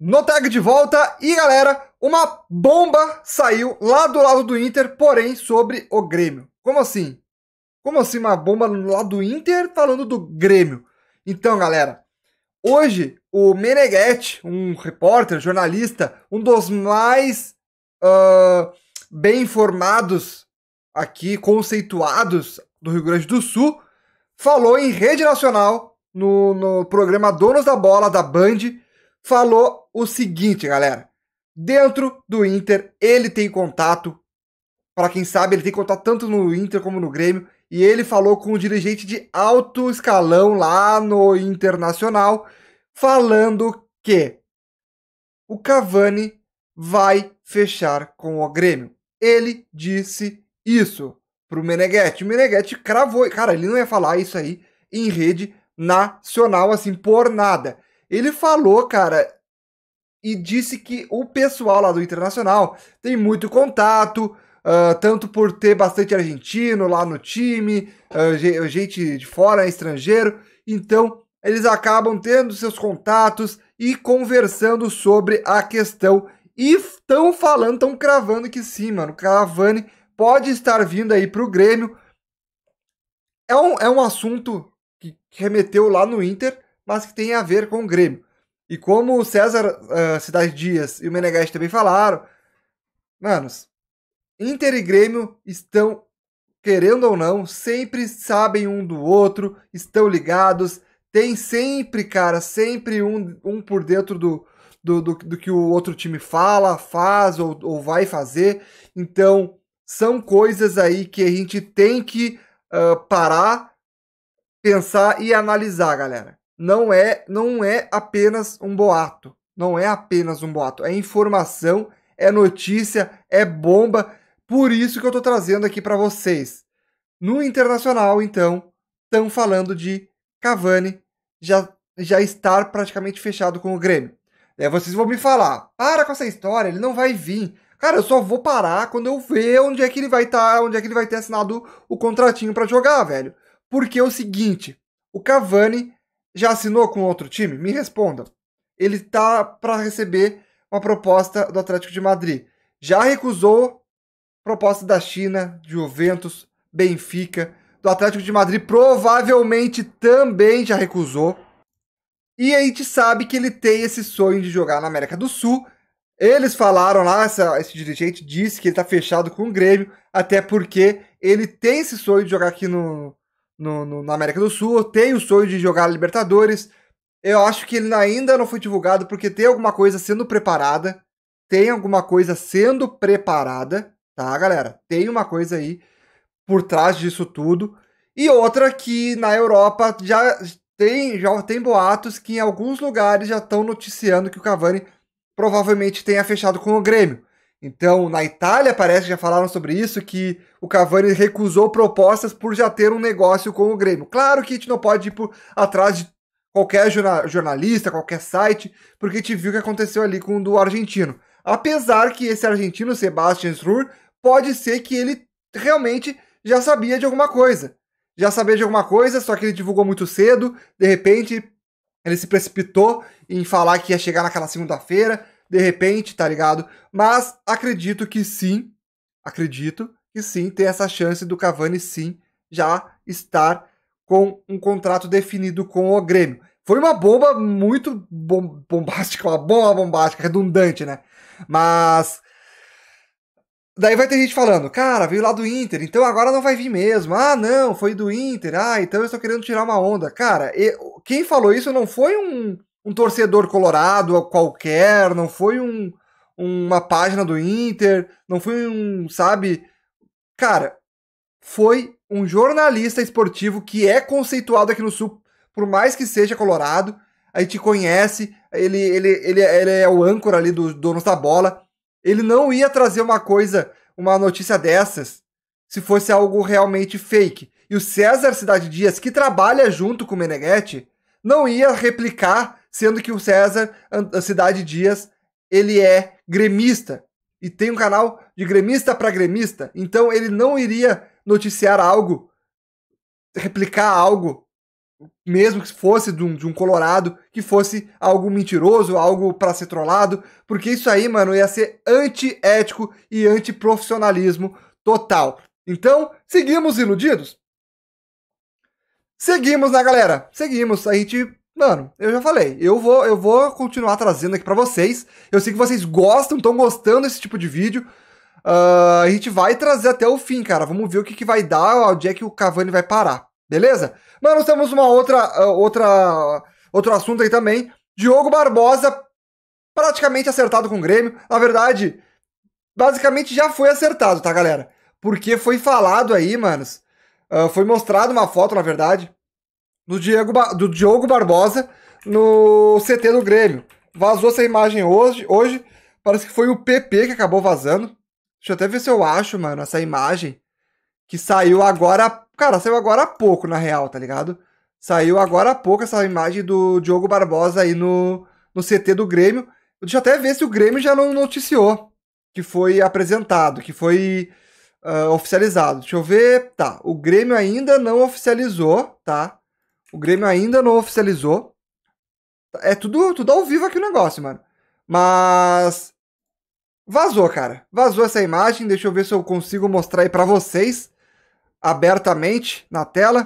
no tag de volta. E galera, uma bomba saiu lá do lado do Inter, porém sobre o Grêmio. Como assim? Como assim uma bomba lá do Inter falando do Grêmio? Então, galera, hoje o Meneghetti, um repórter, jornalista, um dos mais uh, bem informados aqui, conceituados do Rio Grande do Sul, falou em rede nacional, no, no programa Donos da Bola da Band, falou o seguinte, galera. Dentro do Inter, ele tem contato. Para quem sabe, ele tem contato tanto no Inter como no Grêmio. E ele falou com o dirigente de alto escalão lá no Internacional, falando que o Cavani vai fechar com o Grêmio. Ele disse isso pro Meneghetti. O Meneghetti cravou. Cara, ele não ia falar isso aí em rede nacional, assim, por nada. Ele falou, cara, e disse que o pessoal lá do Internacional tem muito contato, uh, tanto por ter bastante argentino lá no time, uh, gente de fora, estrangeiro, então eles acabam tendo seus contatos e conversando sobre a questão e estão falando, estão cravando que sim, mano, Cavani pode estar vindo aí para o Grêmio. É um, é um assunto que remeteu lá no Inter, mas que tem a ver com o Grêmio. E como o César uh, Cidade Dias e o Meneghetti também falaram, manos, Inter e Grêmio estão, querendo ou não, sempre sabem um do outro, estão ligados, tem sempre, cara, sempre um, um por dentro do, do, do, do que o outro time fala, faz ou, ou vai fazer. Então, são coisas aí que a gente tem que uh, parar, pensar e analisar, galera não é, não é apenas um boato. Não é apenas um boato. É informação, é notícia, é bomba. Por isso que eu estou trazendo aqui para vocês. No internacional, então, estão falando de Cavani já, já estar praticamente fechado com o Grêmio. É, vocês vão me falar, para com essa história, ele não vai vir. Cara, eu só vou parar quando eu ver onde é que ele vai estar, tá, onde é que ele vai ter assinado o contratinho para jogar, velho. Porque é o seguinte, o Cavani já assinou com outro time? Me respondam. Ele tá para receber uma proposta do Atlético de Madrid. Já recusou proposta da China, Juventus, Benfica, do Atlético de Madrid provavelmente também já recusou. E a gente sabe que ele tem esse sonho de jogar na América do Sul. Eles falaram lá, essa, esse dirigente disse que ele tá fechado com o Grêmio, até porque ele tem esse sonho de jogar aqui no, no, no, na América do Sul, tem o sonho de jogar a Libertadores. Eu acho que ele ainda não foi divulgado porque tem alguma coisa sendo preparada. Tem alguma coisa sendo preparada, tá, galera? Tem uma coisa aí por trás disso tudo. E outra que na Europa já tem, já tem boatos que em alguns lugares já estão noticiando que o Cavani provavelmente tenha fechado com o Grêmio. Então, na Itália parece que já falaram sobre isso que o Cavani recusou propostas por já ter um negócio com o Grêmio. Claro que a gente não pode ir por, atrás de qualquer jornalista, qualquer site, porque a gente viu o que aconteceu ali com o do argentino. Apesar que esse argentino, Sebastian Strur, pode ser que ele realmente já sabia de alguma coisa. Já sabia de alguma coisa, só que ele divulgou muito cedo, de repente ele se precipitou em falar que ia chegar naquela segunda-feira, de repente, tá ligado? Mas acredito que sim, acredito que sim, tem essa chance do Cavani sim já estar com um contrato definido com o Grêmio. Foi uma bomba muito bom, bombástica, uma bomba bombástica, redundante, né? Mas Daí vai ter gente falando, cara, veio lá do Inter, então agora não vai vir mesmo. Ah, não, foi do Inter. Ah, então eu estou querendo tirar uma onda. Cara, eu, quem falou isso não foi um, um torcedor colorado qualquer, não foi um, uma página do Inter, não foi um, sabe? Cara, foi um jornalista esportivo que é conceituado aqui no Sul, por mais que seja colorado, aí te conhece, ele, ele, ele, ele é o âncora ali dos donos da bola. Ele não ia trazer uma coisa, uma notícia dessas, se fosse algo realmente fake. E o César Cidade Dias, que trabalha junto com o Meneghetti, não ia replicar sendo que o César Cidade Dias, ele é gremista e tem um canal de gremista para gremista, então ele não iria noticiar algo, replicar algo, mesmo que fosse de um, de um colorado, que fosse algo mentiroso, algo para ser trollado, porque isso aí, mano, ia ser antiético e antiprofissionalismo total. Então, seguimos iludidos? Seguimos, né, galera? Seguimos. A gente Mano, eu já falei, eu vou, eu vou continuar trazendo aqui para vocês. Eu sei que vocês gostam, estão gostando desse tipo de vídeo. Uh, a gente vai trazer até o fim, cara. Vamos ver o que, que vai dar, onde é que o Cavani vai parar, beleza? Mas nós temos uma outra, uh, outra, outro assunto aí também. Diogo Barbosa praticamente acertado com o Grêmio. Na verdade, basicamente já foi acertado, tá, galera? Porque foi falado aí, manos. Ah, foi mostrado uma foto, na verdade, do, Diego ba do Diogo Barbosa no CT do Grêmio. Vazou essa imagem hoje, hoje. Parece que foi o PP que acabou vazando. Deixa eu até ver se eu acho, mano, essa imagem. Que saiu agora. Cara, saiu agora há pouco, na real, tá ligado? Saiu agora há pouco essa imagem do Diogo Barbosa aí no, no CT do Grêmio. Deixa eu até ver se o Grêmio já não noticiou que foi apresentado, que foi uh, oficializado. Deixa eu ver. Tá, o Grêmio ainda não oficializou, tá? O Grêmio ainda não oficializou. É tudo, tudo ao vivo aqui o negócio, mano. Mas. Vazou, cara. Vazou essa imagem. Deixa eu ver se eu consigo mostrar aí pra vocês. Abertamente na tela.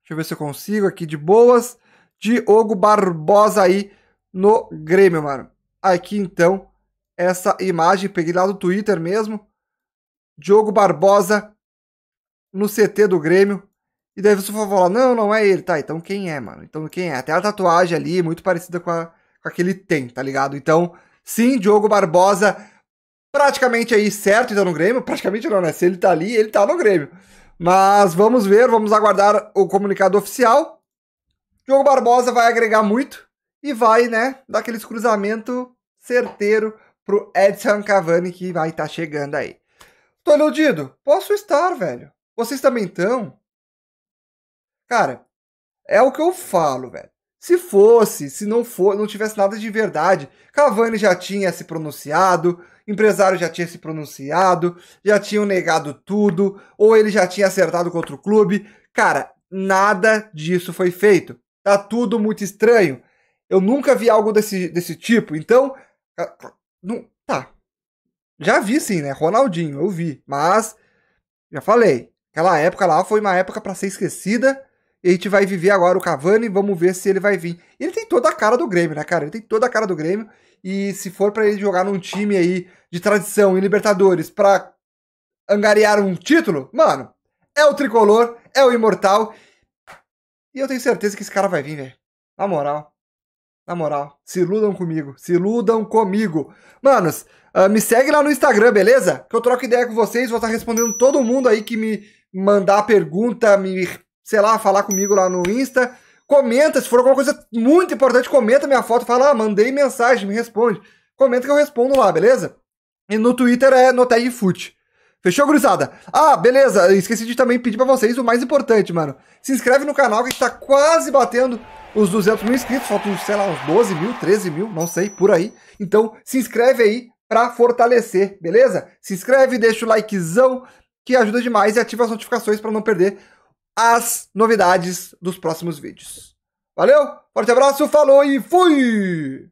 Deixa eu ver se eu consigo aqui de boas. Diogo Barbosa aí no Grêmio, mano. Aqui então, essa imagem. Peguei lá do Twitter mesmo. Diogo Barbosa no CT do Grêmio. E daí você falar não, não é ele. Tá, então quem é, mano? Então quem é? Até a tatuagem ali, muito parecida com a, com a que ele tem, tá ligado? Então, sim, Diogo Barbosa, praticamente aí certo então no Grêmio. Praticamente não, né? Se ele tá ali, ele tá no Grêmio. Mas vamos ver, vamos aguardar o comunicado oficial. Diogo Barbosa vai agregar muito e vai, né, dar aqueles cruzamento certeiro pro Edson Cavani que vai estar tá chegando aí. Tô iludido? Posso estar, velho. Vocês também estão? Cara, é o que eu falo, velho. Se fosse, se não for, não tivesse nada de verdade, Cavani já tinha se pronunciado, empresário já tinha se pronunciado, já tinham negado tudo, ou ele já tinha acertado com outro clube. Cara, nada disso foi feito. Tá tudo muito estranho. Eu nunca vi algo desse, desse tipo. Então, não, tá. Já vi sim, né? Ronaldinho, eu vi, mas já falei, aquela época lá foi uma época para ser esquecida e a gente vai viver agora o Cavani, vamos ver se ele vai vir. Ele tem toda a cara do Grêmio, né, cara? Ele tem toda a cara do Grêmio. E se for para ele jogar num time aí de tradição em Libertadores para angariar um título, mano, é o tricolor, é o imortal. E eu tenho certeza que esse cara vai vir, velho. Na moral. Na moral, se iludam comigo, se iludam comigo. Manos, uh, me segue lá no Instagram, beleza? Que eu troco ideia com vocês, vou estar tá respondendo todo mundo aí que me mandar pergunta, me sei lá, falar comigo lá no Insta. Comenta, se for alguma coisa muito importante, comenta minha foto, fala, ah, mandei mensagem, me responde. Comenta que eu respondo lá, beleza? E no Twitter é no foot. Fechou, gurizada? Ah, beleza. Esqueci de também pedir para vocês o mais importante, mano. Se inscreve no canal que a gente tá quase batendo os 200 mil inscritos. Faltam, sei lá, uns 12 mil, 13 mil, não sei, por aí. Então, se inscreve aí para fortalecer, beleza? Se inscreve, deixa o likezão que ajuda demais e ativa as notificações para não perder as novidades dos próximos vídeos. Valeu, forte abraço, falou e fui!